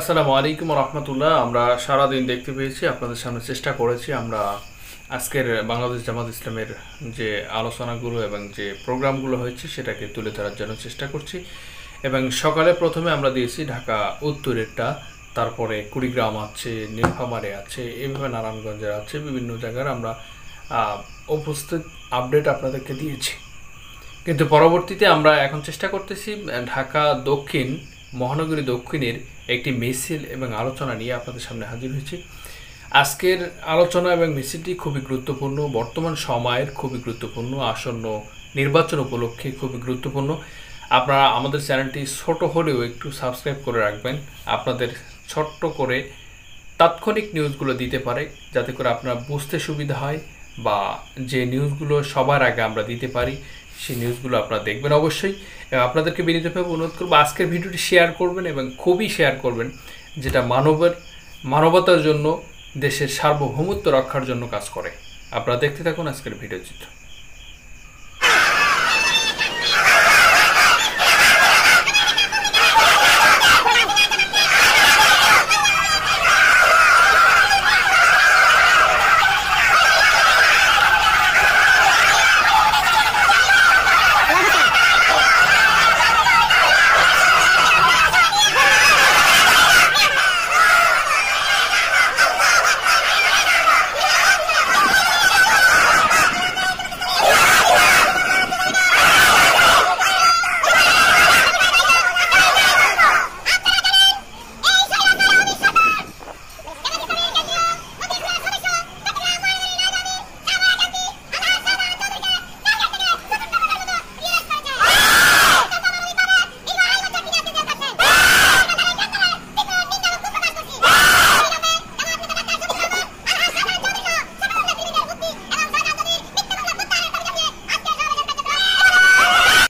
আসসালামু আলাইকুম রহমতুল্লাহ আমরা সারাদিন দেখতে পেয়েছি আপনাদের সামনে চেষ্টা করেছি আমরা আজকের বাংলাদেশ জামাত ইসলামের যে আলোচনাগুলো এবং যে প্রোগ্রামগুলো হয়েছে সেটাকে তুলে ধরার জন্য চেষ্টা করছি এবং সকালে প্রথমে আমরা দিয়েছি ঢাকা উত্তরেরটা তারপরে কুড়িগ্রাম আছে নীলফামারে আছে এভাবে নারায়ণগঞ্জের আছে বিভিন্ন জায়গার আমরা উপস্থিত আপডেট আপনাদেরকে দিয়েছি কিন্তু পরবর্তীতে আমরা এখন চেষ্টা করতেছি ঢাকা দক্ষিণ মহানগরী দক্ষিণের একটি মিছিল এবং আলোচনা নিয়ে আপনাদের সামনে হাজির হয়েছি আজকের আলোচনা এবং মিছিলটি খুবই গুরুত্বপূর্ণ বর্তমান সময়ের খুবই গুরুত্বপূর্ণ আসন্ন নির্বাচন উপলক্ষে খুবই গুরুত্বপূর্ণ আপনারা আমাদের চ্যানেলটি ছোট হলেও একটু সাবস্ক্রাইব করে রাখবেন আপনাদের ছোট্ট করে তাৎক্ষণিক নিউজগুলো দিতে পারে যাতে করে আপনার বুঝতে সুবিধা হয় বা যে নিউজগুলো সবার আগে আমরা দিতে পারি সেই নিউজগুলো আপনারা দেখবেন অবশ্যই আপনাদেরকে বিনীতভাবে অনুরোধ করবো আজকের ভিডিওটি শেয়ার করবেন এবং খুবই শেয়ার করবেন যেটা মানবের মানবতার জন্য দেশের সার্বভৌমত্ব রক্ষার জন্য কাজ করে আপনারা দেখতে থাকুন আজকের ভিডিও চিত্র